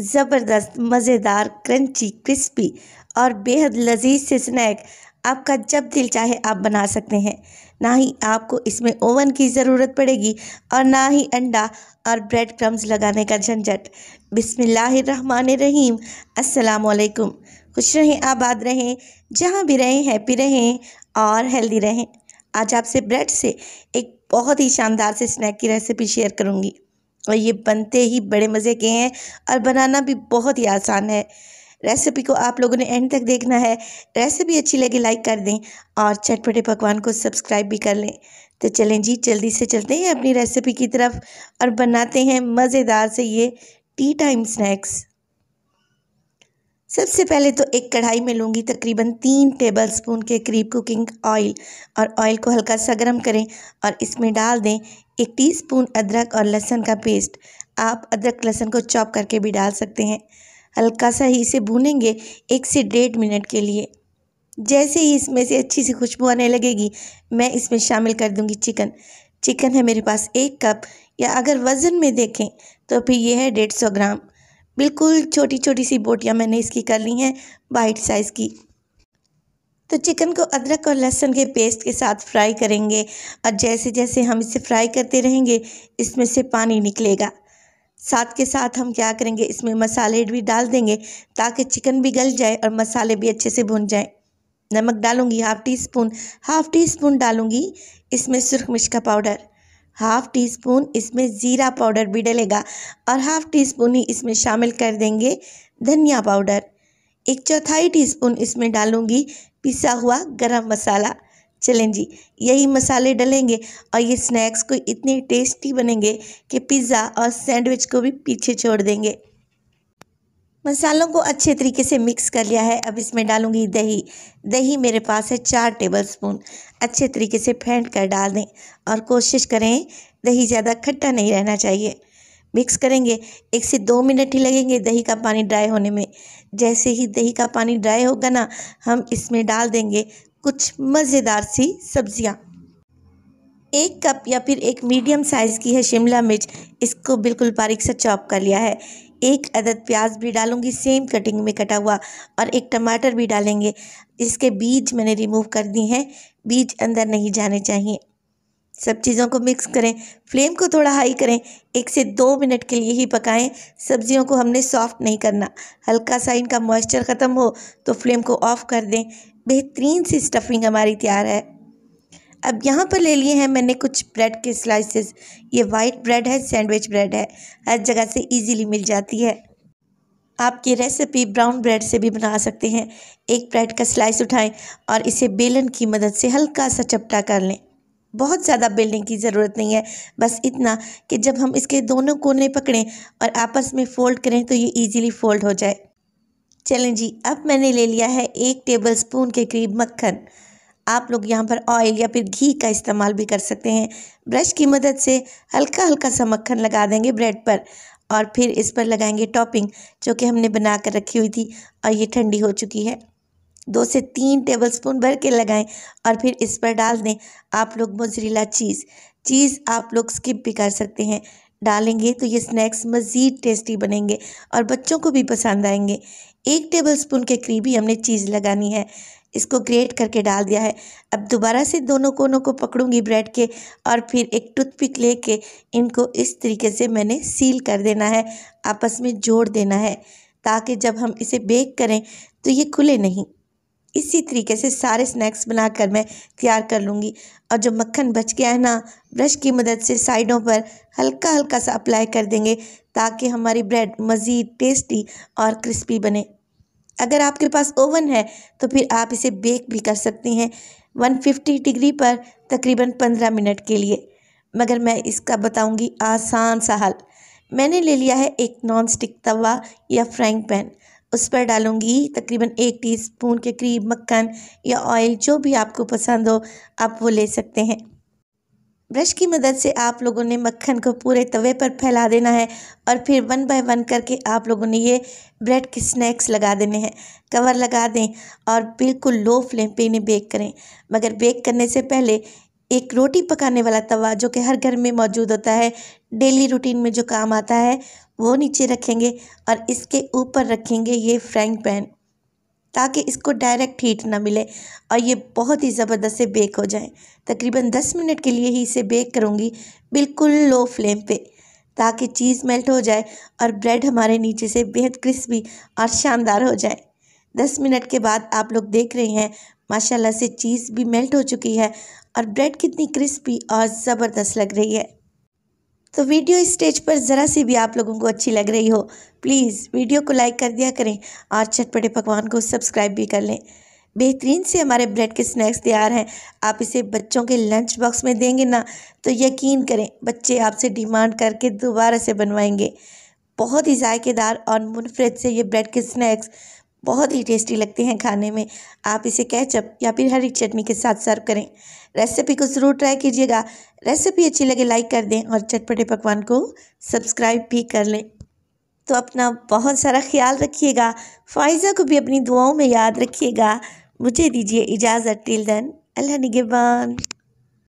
ज़बरदस्त मज़ेदार crunchy crispy और बेहद लजीज से स्नैक आपका जब दिल चाहे आप बना सकते हैं ना ही आपको इसमें ओवन की ज़रूरत पड़ेगी और ना ही अंडा और ब्रेड क्रम्स लगाने का झंझट बिसमीम असलकुम खुश रहें आबाद रहें जहाँ भी रहें हैप्पी रहें और हेल्दी रहें आज आपसे ब्रेड से एक बहुत ही शानदार से स्नैक की रेसिपी शेयर करूँगी और ये बनते ही बड़े मज़े के हैं और बनाना भी बहुत ही आसान है रेसिपी को आप लोगों ने एंड तक देखना है रेसिपी अच्छी लगे लाइक कर दें और चटपटे पकवान को सब्सक्राइब भी कर लें तो चलें जी जल्दी से चलते हैं अपनी रेसिपी की तरफ और बनाते हैं मज़ेदार से ये टी टाइम स्नैक्स सबसे पहले तो एक कढ़ाई में लूँगी तकरीबन तीन टेबल स्पून के करीब कुकिंग ऑयल और ऑयल को हल्का सा गर्म करें और इसमें डाल दें एक टीस्पून अदरक और लहसुन का पेस्ट आप अदरक लहसुन को चॉप करके भी डाल सकते हैं हल्का सा ही इसे भूनेंगे एक से डेढ़ मिनट के लिए जैसे ही इसमें से अच्छी सी खुशबू आने लगेगी मैं इसमें शामिल कर दूँगी चिकन चिकन है मेरे पास एक कप या अगर वज़न में देखें तो फिर यह है डेढ़ सौ ग्राम बिल्कुल छोटी छोटी सी बोटियाँ मैंने इसकी कर ली हैं बाइट साइज़ की तो चिकन को अदरक और लहसुन के पेस्ट के साथ फ्राई करेंगे और जैसे जैसे हम इसे फ्राई करते रहेंगे इसमें से पानी निकलेगा साथ के साथ हम क्या करेंगे इसमें मसाले भी डाल देंगे ताकि चिकन भी गल जाए और मसाले भी अच्छे से भुन जाएं नमक डालूंगी half teaspoon half teaspoon डालूंगी इसमें सुरख मिर्च का पाउडर हाफ़ टी स्पून इसमें ज़ीरा पाउडर भी डलेगा और हाफ़ टी स्पून ही इसमें शामिल कर देंगे धनिया पाउडर एक चौथाई टीस्पून इसमें डालूंगी पिसा हुआ गरम मसाला चलें जी यही मसाले डलेंगे और ये स्नैक्स को इतने टेस्टी बनेंगे कि पिज़्ज़ा और सैंडविच को भी पीछे छोड़ देंगे मसालों को अच्छे तरीके से मिक्स कर लिया है अब इसमें डालूंगी दही दही मेरे पास है चार टेबल स्पून अच्छे तरीके से फेंट कर डाल दें और कोशिश करें दही ज़्यादा खट्टा नहीं रहना चाहिए मिक्स करेंगे एक से दो मिनट ही लगेंगे दही का पानी ड्राई होने में जैसे ही दही का पानी ड्राई होगा ना हम इसमें डाल देंगे कुछ मज़ेदार सी सब्जियाँ एक कप या फिर एक मीडियम साइज़ की है शिमला मिर्च इसको बिल्कुल बारीक से चॉप कर लिया है एक अदद प्याज भी डालूंगी सेम कटिंग में कटा हुआ और एक टमाटर भी डालेंगे इसके बीज मैंने रिमूव कर दिए हैं बीज अंदर नहीं जाने चाहिए सब चीज़ों को मिक्स करें फ्लेम को थोड़ा हाई करें एक से दो मिनट के लिए ही पकाएं सब्जियों को हमने सॉफ्ट नहीं करना हल्का सा इनका मॉइस्चर ख़त्म हो तो फ्लेम को ऑफ़ कर दें बेहतरीन सी स्टफिंग हमारी तैयार है अब यहाँ पर ले लिए हैं मैंने कुछ ब्रेड के स्लाइसेस ये वाइट ब्रेड है सैंडविच ब्रेड है हर जगह से इजीली मिल जाती है आप ये रेसिपी ब्राउन ब्रेड से भी बना सकते हैं एक ब्रेड का स्लाइस उठाएं और इसे बेलन की मदद से हल्का सा चपटा कर लें बहुत ज़्यादा बेलने की ज़रूरत नहीं है बस इतना कि जब हम इसके दोनों कोने पकड़ें और आपस में फ़ोल्ड करें तो ये ईजिली फ़ोल्ड हो जाए चलें जी अब मैंने ले लिया है एक टेबल स्पून के करीब मक्खन आप लोग यहाँ पर ऑयल या फिर घी का इस्तेमाल भी कर सकते हैं ब्रश की मदद से हल्का हल्का सा मक्खन लगा देंगे ब्रेड पर और फिर इस पर लगाएंगे टॉपिंग जो कि हमने बना कर रखी हुई थी और ये ठंडी हो चुकी है दो से तीन टेबल स्पून भर के लगाएं और फिर इस पर डाल दें आप लोग मोजरीला चीज़ चीज़ आप लोग स्किप भी कर सकते हैं डालेंगे तो ये स्नैक्स मज़ीद टेस्टी बनेंगे और बच्चों को भी पसंद आएंगे एक टेबल स्पून के करीब ही हमने चीज़ लगानी है इसको ग्रेट करके डाल दिया है अब दोबारा से दोनों कोनों को पकड़ूंगी ब्रेड के और फिर एक टूथपिक लेके इनको इस तरीके से मैंने सील कर देना है आपस में जोड़ देना है ताकि जब हम इसे बेक करें तो ये खुले नहीं इसी तरीके से सारे स्नैक्स बनाकर मैं तैयार कर लूँगी और जो मक्खन बच गया है ना ब्रश की मदद से साइडों पर हल्का हल्का सा अप्लाई कर देंगे ताकि हमारी ब्रेड मज़ीद टेस्टी और क्रिस्पी बने अगर आपके पास ओवन है तो फिर आप इसे बेक भी कर सकती हैं 150 डिग्री पर तकरीबन 15 मिनट के लिए मगर मैं इसका बताऊंगी आसान सा हल मैंने ले लिया है एक नॉन स्टिक तवा या फ्राइंग पैन उस पर डालूंगी तकरीबन एक टीस्पून के करीब मक्खन या ऑयल जो भी आपको पसंद हो आप वो ले सकते हैं ब्रश की मदद से आप लोगों ने मक्खन को पूरे तवे पर फैला देना है और फिर वन बाय वन करके आप लोगों ने ये ब्रेड के स्नैक्स लगा देने हैं कवर लगा दें और बिल्कुल लो फ्लेम पे इन्हें बेक करें मगर बेक करने से पहले एक रोटी पकाने वाला तवा जो कि हर घर में मौजूद होता है डेली रूटीन में जो काम आता है वो नीचे रखेंगे और इसके ऊपर रखेंगे ये फ्राइंग पैन ताकि इसको डायरेक्ट हीट ना मिले और ये बहुत ही ज़बरदस्त से बेक हो जाए तकरीबन दस मिनट के लिए ही इसे बेक करूँगी बिल्कुल लो फ्लेम पे ताकि चीज़ मेल्ट हो जाए और ब्रेड हमारे नीचे से बेहद क्रिस्पी और शानदार हो जाए दस मिनट के बाद आप लोग देख रहे हैं माशाल्लाह से चीज़ भी मेल्ट हो चुकी है और ब्रेड कितनी क्रिस्पी और ज़बरदस्त लग रही है तो वीडियो स्टेज पर ज़रा सी भी आप लोगों को अच्छी लग रही हो प्लीज़ वीडियो को लाइक कर दिया करें और चटपटे पकवान को सब्सक्राइब भी कर लें बेहतरीन से हमारे ब्रेड के स्नैक्स तैयार हैं आप इसे बच्चों के लंच बॉक्स में देंगे ना तो यकीन करें बच्चे आपसे डिमांड करके दोबारा से बनवाएंगे बहुत ही जायकेदार और मुनफरद से ये ब्रेड के स्नैक्स बहुत ही टेस्टी लगते हैं खाने में आप इसे कैचअप या फिर हरी चटनी के साथ सर्व करें रेसिपी को ज़रूर ट्राई कीजिएगा रेसिपी अच्छी लगे लाइक कर दें और चटपटे पकवान को सब्सक्राइब भी कर लें तो अपना बहुत सारा ख्याल रखिएगा फाइजा को भी अपनी दुआओं में याद रखिएगा मुझे दीजिए इजाज़त टिल दन अल्लाह निगेबान